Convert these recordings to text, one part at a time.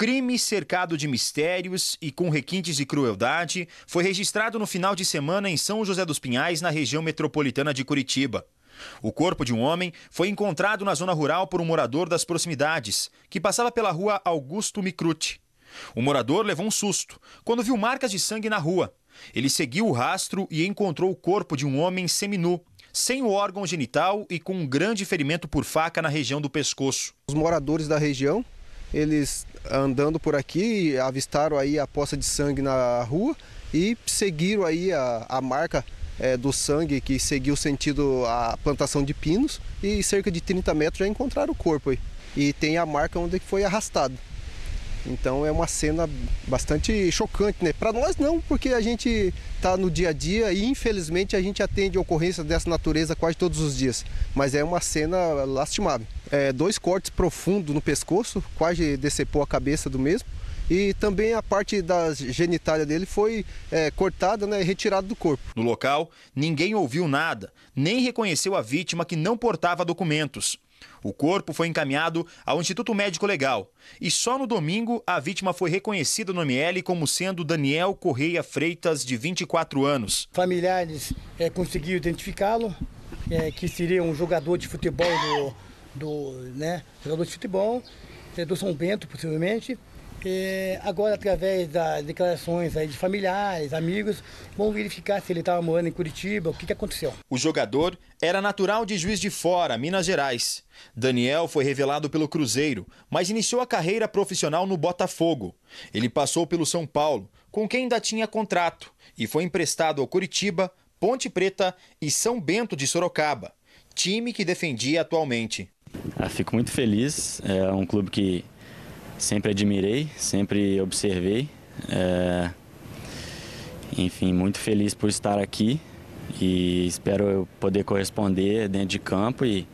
Crime cercado de mistérios e com requintes de crueldade foi registrado no final de semana em São José dos Pinhais, na região metropolitana de Curitiba. O corpo de um homem foi encontrado na zona rural por um morador das proximidades, que passava pela rua Augusto Micrute. O morador levou um susto quando viu marcas de sangue na rua. Ele seguiu o rastro e encontrou o corpo de um homem seminu, sem o órgão genital e com um grande ferimento por faca na região do pescoço. Os moradores da região, eles andando por aqui, avistaram aí a poça de sangue na rua e seguiram aí a, a marca é, do sangue que seguiu sentido a plantação de pinos e cerca de 30 metros já encontraram o corpo aí. E tem a marca onde foi arrastado. Então é uma cena bastante chocante, né? Para nós não, porque a gente está no dia a dia e infelizmente a gente atende ocorrências dessa natureza quase todos os dias. Mas é uma cena lastimável. É, dois cortes profundos no pescoço, quase decepou a cabeça do mesmo. E também a parte da genitália dele foi é, cortada né, retirada do corpo. No local, ninguém ouviu nada, nem reconheceu a vítima que não portava documentos. O corpo foi encaminhado ao Instituto Médico Legal e só no domingo a vítima foi reconhecida no ML como sendo Daniel Correia Freitas, de 24 anos. Familiares é, conseguiram identificá-lo, é, que seria um jogador de futebol do, do né, jogador de futebol é, do São Bento, possivelmente. É, agora, através das declarações aí de familiares, amigos, vão verificar se ele estava morando em Curitiba, o que, que aconteceu. O jogador era natural de Juiz de Fora, Minas Gerais. Daniel foi revelado pelo Cruzeiro, mas iniciou a carreira profissional no Botafogo. Ele passou pelo São Paulo, com quem ainda tinha contrato, e foi emprestado ao Curitiba, Ponte Preta e São Bento de Sorocaba, time que defendia atualmente. Eu ah, fico muito feliz, é um clube que sempre admirei, sempre observei. É, enfim, muito feliz por estar aqui e espero eu poder corresponder dentro de campo e,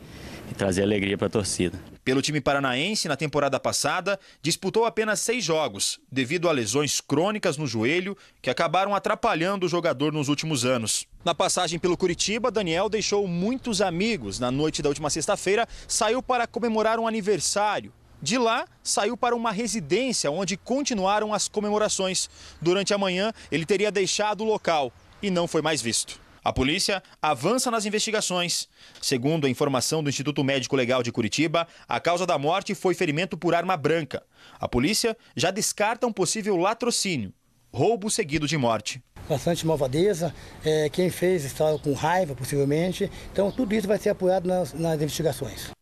e trazer alegria para a torcida. Pelo time paranaense, na temporada passada, disputou apenas seis jogos, devido a lesões crônicas no joelho que acabaram atrapalhando o jogador nos últimos anos. Na passagem pelo Curitiba, Daniel deixou muitos amigos. Na noite da última sexta-feira, saiu para comemorar um aniversário de lá, saiu para uma residência onde continuaram as comemorações. Durante a manhã, ele teria deixado o local e não foi mais visto. A polícia avança nas investigações. Segundo a informação do Instituto Médico Legal de Curitiba, a causa da morte foi ferimento por arma branca. A polícia já descarta um possível latrocínio, roubo seguido de morte. Bastante malvadeza, é, quem fez estava com raiva, possivelmente. Então, tudo isso vai ser apoiado nas, nas investigações.